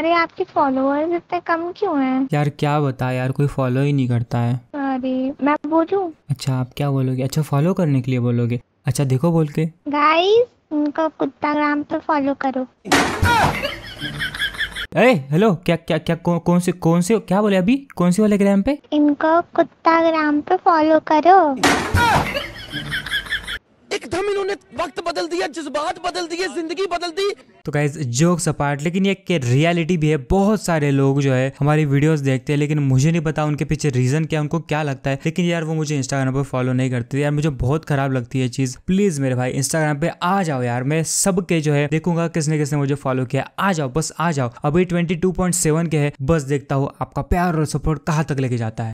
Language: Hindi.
अरे आपके फॉलोअर्स इतने कम क्यों हैं यार क्या बता यार कोई फॉलो ही नहीं करता है अरे मैं बोलूं अच्छा आप क्या बोलोगे अच्छा फॉलो करने के लिए बोलोगे अच्छा देखो बोल के गाइस उनको कुत्ता ग्राम पर फॉलो करो अरे हेलो क्या क्या क्या कौ, कौन से कौन से क्या बोले अभी कौन से वाले ग्राम पे इनको कुत्ता ग्राम पे फॉलो करो एकदम इन्होंने वक्त बदल दिया जज्बात बदल दिए जिंदगी बदल दी तो गाइज जोक्स अपार्ट लेकिन ये के रियलिटी भी है बहुत सारे लोग जो है हमारी वीडियोस देखते हैं लेकिन मुझे नहीं पता उनके पीछे रीजन क्या उनको क्या लगता है लेकिन यार वो मुझे इंस्टाग्राम पर फॉलो नहीं करते यार मुझे बहुत खराब लगती है चीज प्लीज मेरे भाई इंस्टाग्राम पे आ जाओ यार मैं सबके जो है देखूंगा किसने किसने मुझे फॉलो किया आ जाओ बस आ जाओ अभी ट्वेंटी के है बस देखता हूँ आपका प्यार और सपोर्ट कहाँ तक लेके जाता है